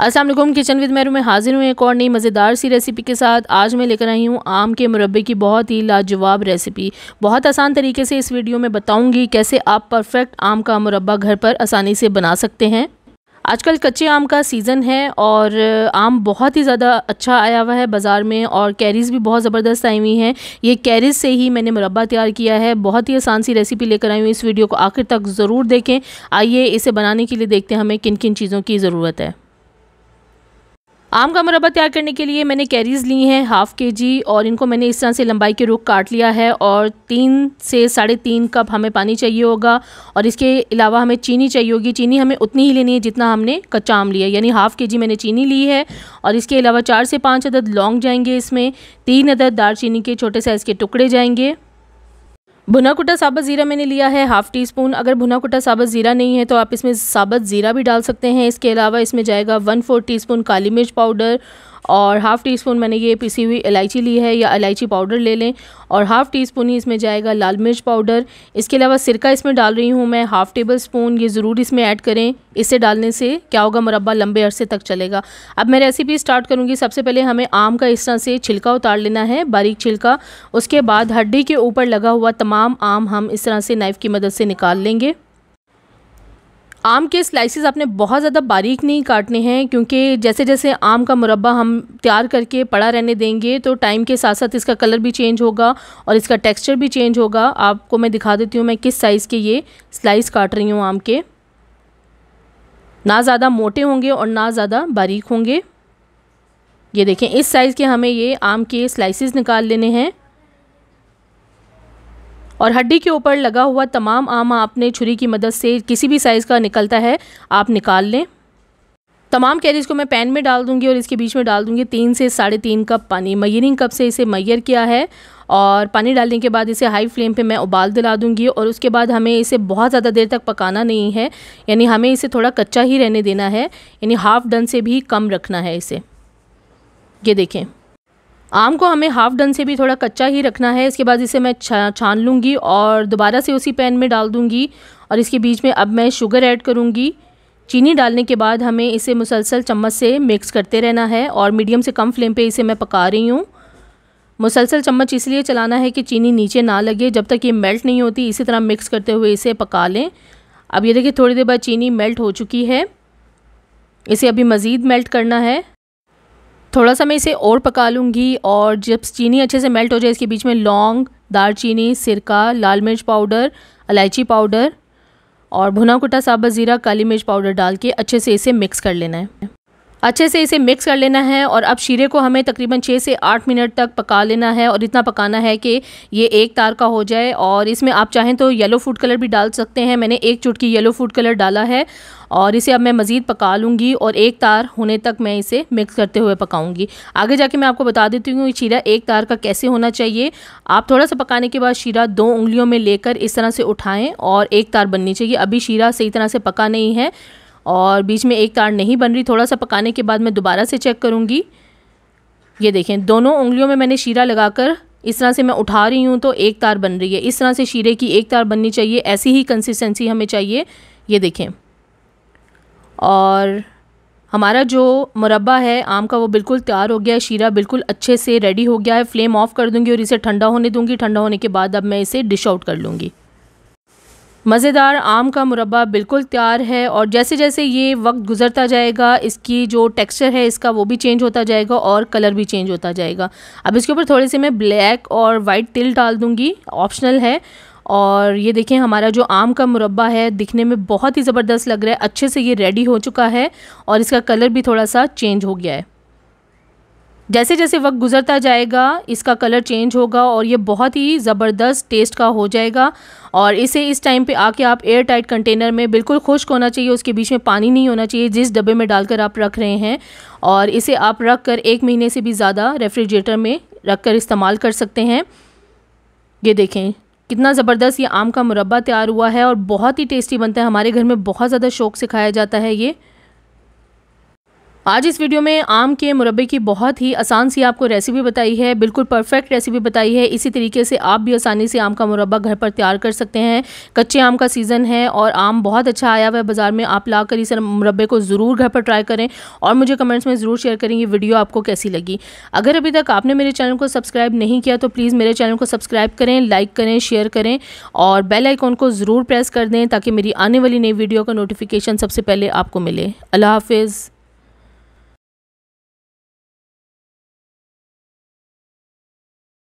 Aslam kitchen with मेरू में हाजिर हूँ एक और नई मज़ेदार सी रेसिपी के साथ आज मैं लेकर आई हूँ आम के मुरबे की बहुत ही लाजवाब रेसिपी बहुत आसान तरीके से इस वीडियो में बताऊँगी कैसे आप परफेक्ट आम का मुरबा घर पर आसानी से बना सकते हैं आजकल कच्चे आम का सीज़न है और आम बहुत ही ज़्यादा अच्छा आया हुआ है बाज़ार में और कैरीज़ भी बहुत ज़बरदस्त आई हुई हैं ये कैरीज़ से ही मैंने मुरबा तैयार किया है बहुत ही आसान सी रेसिपी लेकर आई हूँ इस वीडियो को आखिर तक ज़रूर देखें आइए इसे बनाने के लिए देखते हैं हमें किन किन चीज़ों की ज़रूरत है आम का मुरबा तैयार करने के लिए मैंने कैरीज़ ली हैं हाफ़ के जी और इनको मैंने इस तरह से लंबाई के रुख काट लिया है और तीन से साढ़े तीन कप हमें पानी चाहिए होगा और इसके अलावा हमें चीनी चाहिए होगी चीनी हमें उतनी ही लेनी है जितना हमने कच्चा आम लिया यानी हाफ़ के जी मैंने चीनी ली है और इसके अलावा चार से पाँच अदद लौंग जाएंगे इसमें तीन अदद दार चीनी के छोटे साइज़ के टुकड़े जाएंगे भुना कुटा साबत ज़ीरा मैंने लिया है हाफ़ टी स्पून अगर भुना कुटा साबत ज़ीरा नहीं है तो आप इसमें साबत ज़ीरा भी डाल सकते हैं इसके अलावा इसमें जाएगा वन फोर टी स्पून काली मिर्च पाउडर और हाफ़ टी स्पून मैंने ये पिसी हुई इलायची ली है या इलायची पाउडर ले लें और हाफ़ टी स्पून ही इसमें जाएगा लाल मिर्च पाउडर इसके अलावा सिरका इसमें डाल रही हूँ मैं हाफ़ टेबल स्पून ये ज़रूर इसमें ऐड करें इसे डालने से क्या होगा मुरबा लंबे अरसे तक चलेगा अब मैं रेसिपी स्टार्ट करूँगी सबसे पहले हमें आम का इस तरह से छिलका उतार लेना है बारीक छिलका उसके बाद हड्डी के ऊपर लगा हुआ तमाम आम हम इस तरह से नाइफ़ की मदद से निकाल लेंगे आम के स्लाइसेस आपने बहुत ज़्यादा बारीक नहीं काटने हैं क्योंकि जैसे जैसे आम का मुरबा हम तैयार करके पड़ा रहने देंगे तो टाइम के साथ साथ इसका कलर भी चेंज होगा और इसका टेक्सचर भी चेंज होगा आपको मैं दिखा देती हूँ मैं किस साइज़ के ये स्लाइस काट रही हूँ आम के ना ज़्यादा मोटे होंगे और ना ज़्यादा बारीक होंगे ये देखें इस साइज़ के हमें ये आम के स्लाइसिस निकाल लेने हैं और हड्डी के ऊपर लगा हुआ तमाम आम आपने छुरी की मदद से किसी भी साइज़ का निकलता है आप निकाल लें तमाम कैरीज को मैं पैन में डाल दूंगी और इसके बीच में डाल दूंगी तीन से साढ़े तीन कप पानी मयरिंग कप से इसे मैयर किया है और पानी डालने के बाद इसे हाई फ्लेम पे मैं उबाल दिला दूंगी और उसके बाद हमें इसे बहुत ज़्यादा देर तक पकाना नहीं है यानी हमें इसे थोड़ा कच्चा ही रहने देना है यानी हाफ़ डन से भी कम रखना है इसे ये देखें आम को हमें हाफ़ डन से भी थोड़ा कच्चा ही रखना है इसके बाद इसे मैं छा छान लूँगी और दोबारा से उसी पैन में डाल दूँगी और इसके बीच में अब मैं शुगर ऐड करूँगी चीनी डालने के बाद हमें इसे मुसलसल चम्मच से मिक्स करते रहना है और मीडियम से कम फ्लेम पे इसे मैं पका रही हूँ मुसलसल चम्मच इसलिए चलाना है कि चीनी नीचे ना लगे जब तक ये मेल्ट नहीं होती इसी तरह मिक्स करते हुए इसे पका लें अब ये देखिए थोड़ी देर बाद चीनी मेल्ट हो चुकी है इसे अभी मज़ीद मेल्ट करना है थोड़ा सा मैं इसे और पका लूँगी और जब चीनी अच्छे से मेल्ट हो जाए इसके बीच में लौंग दालचीनी सिरका लाल मिर्च पाउडर इलायची पाउडर और भुना कुटा साबत ज़ीरा काली मिर्च पाउडर डाल के अच्छे से इसे मिक्स कर लेना है अच्छे से इसे मिक्स कर लेना है और अब शीरे को हमें तकरीबन छः से आठ मिनट तक पका लेना है और इतना पकाना है कि ये एक तार का हो जाए और इसमें आप चाहें तो येलो फूड कलर भी डाल सकते हैं मैंने एक चुटकी येलो फूड कलर डाला है और इसे अब मैं मज़ीद पका लूँगी और एक तार होने तक मैं इसे मिक्स करते हुए पकाऊँगी आगे जाके मैं आपको बता देती हूँ शीरा एक तार का कैसे होना चाहिए आप थोड़ा सा पकाने के बाद शीरा दो उंगलियों में लेकर इस तरह से उठाएँ और एक तार बननी चाहिए अभी शीरा सही तरह से पका नहीं है और बीच में एक तार नहीं बन रही थोड़ा सा पकाने के बाद मैं दोबारा से चेक करूँगी ये देखें दोनों उंगलियों में मैंने शीरा लगाकर इस तरह से मैं उठा रही हूँ तो एक तार बन रही है इस तरह से शीरे की एक तार बननी चाहिए ऐसी ही कंसिस्टेंसी हमें चाहिए ये देखें और हमारा जो मुरबा है आम का वो बिल्कुल तैयार हो गया है शीरा बिल्कुल अच्छे से रेडी हो गया है फ्लेम ऑफ़ कर दूँगी और इसे ठंडा होने दूँगी ठंडा होने के बाद अब मैं इसे डिश आउट कर लूँगी मज़ेदार आम का मुरबा बिल्कुल तैयार है और जैसे जैसे ये वक्त गुजरता जाएगा इसकी जो टेक्सचर है इसका वो भी चेंज होता जाएगा और कलर भी चेंज होता जाएगा अब इसके ऊपर थोड़े से मैं ब्लैक और वाइट तिल डाल दूँगी ऑप्शनल है और ये देखें हमारा जो आम का मुरबा है दिखने में बहुत ही ज़बरदस्त लग रहा है अच्छे से ये रेडी हो चुका है और इसका कलर भी थोड़ा सा चेंज हो गया है जैसे जैसे वक्त गुजरता जाएगा इसका कलर चेंज होगा और ये बहुत ही ज़बरदस्त टेस्ट का हो जाएगा और इसे इस टाइम पे आके आप एयर टाइट कंटेनर में बिल्कुल खुश्क होना चाहिए उसके बीच में पानी नहीं होना चाहिए जिस डब्बे में डालकर आप रख रहे हैं और इसे आप रख कर एक महीने से भी ज़्यादा रेफ्रिजरेटर में रख कर इस्तेमाल कर सकते हैं ये देखें कितना ज़बरदस्त ये आम का मुरबा तैयार हुआ है और बहुत ही टेस्टी बनता है हमारे घर में बहुत ज़्यादा शौक से खाया जाता है ये आज इस वीडियो में आम के मुरबे की बहुत ही आसान सी आपको रेसिपी बताई है बिल्कुल परफेक्ट रेसिपी बताई है इसी तरीके से आप भी आसानी से आम का मुरबा घर पर तैयार कर सकते हैं कच्चे आम का सीज़न है और आम बहुत अच्छा आया हुआ है बाज़ार में आप ला कर इस मुरबे को ज़रूर घर पर ट्राई करें और मुझे कमेंट्स में ज़रूर शेयर करें ये वीडियो आपको कैसी लगी अगर अभी तक आपने मेरे चैनल को सब्सक्राइब नहीं किया तो प्लीज़ मेरे चैनल को सब्सक्राइब करें लाइक करें शेयर करें और बेल आइकॉन को ज़रूर प्रेस कर दें ताकि मेरी आने वाली नई वीडियो का नोटिफिकेशन सबसे पहले आपको मिले अल्लाह हाफिज़